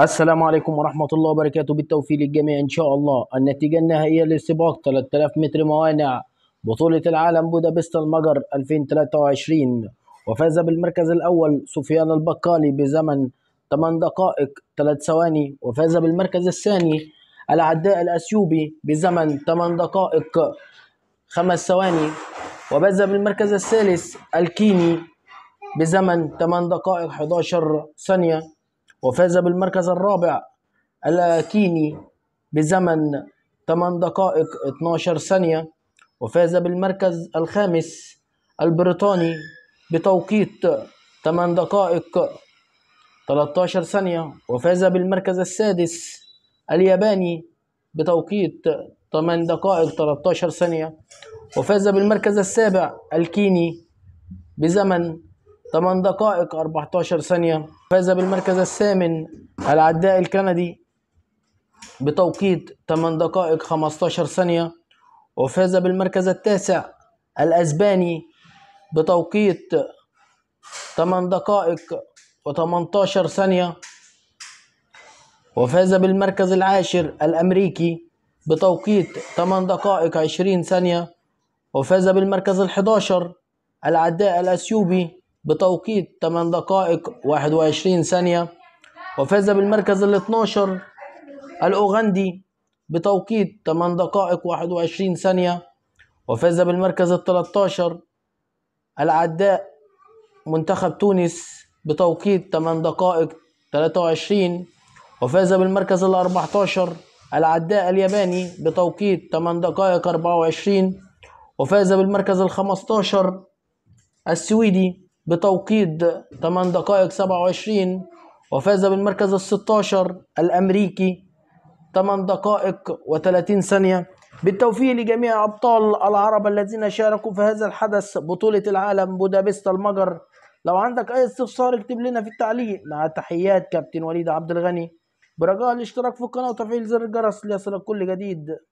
السلام عليكم ورحمة الله وبركاته بالتوفيق للجميع إن شاء الله النتيجة النهائية لسباق 3000 متر موانع بطولة العالم بودابست المجر 2023 وفاز بالمركز الأول سفيان البقالي بزمن 8 دقائق 3 ثواني وفاز بالمركز الثاني العداء الأثيوبي بزمن 8 دقائق 5 ثواني وفاز بالمركز الثالث الكيني بزمن 8 دقائق 11 ثانية وفاز بالمركز الرابع الكيني بزمن 8 دقائق 12 ثانية وفاز بالمركز الخامس البريطاني بتوقيت 8 دقائق 13 ثانية وفاز بالمركز السادس الياباني بتوقيت 8 دقائق 13 ثانية وفاز بالمركز السابع الكيني بزمن 8 دقائق 14 ثانية فاز بالمركز الثامن العداء الكندي بتوقيت 8 دقائق 15 ثانية وفاز بالمركز التاسع الأسباني بتوقيت 8 دقائق و18 ثانية وفاز بالمركز العاشر الأمريكي بتوقيت 8 دقائق 20 ثانية وفاز بالمركز ال11 العداء الأثيوبي بتوقيت 8 دقائق 21 ثانية وفاز بالمركز ال 12 الأوغندي بتوقيت 8 دقائق 21 ثانية وفاز بالمركز ال 13 العداء منتخب تونس بتوقيت 8 دقائق 23 وفاز بالمركز ال 14 العداء الياباني بتوقيت 8 دقائق 24 وفاز بالمركز ال 15 السويدي بتوقيت 8 دقائق 27 وفاز بالمركز ال 16 الأمريكي 8 دقائق و30 ثانية بالتوفيق لجميع أبطال العرب الذين شاركوا في هذا الحدث بطولة العالم بودابست المجر لو عندك أي استفسار اكتب لنا في التعليق مع تحيات كابتن وليد عبد الغني برجاء الاشتراك في القناة وتفعيل زر الجرس ليصلك كل جديد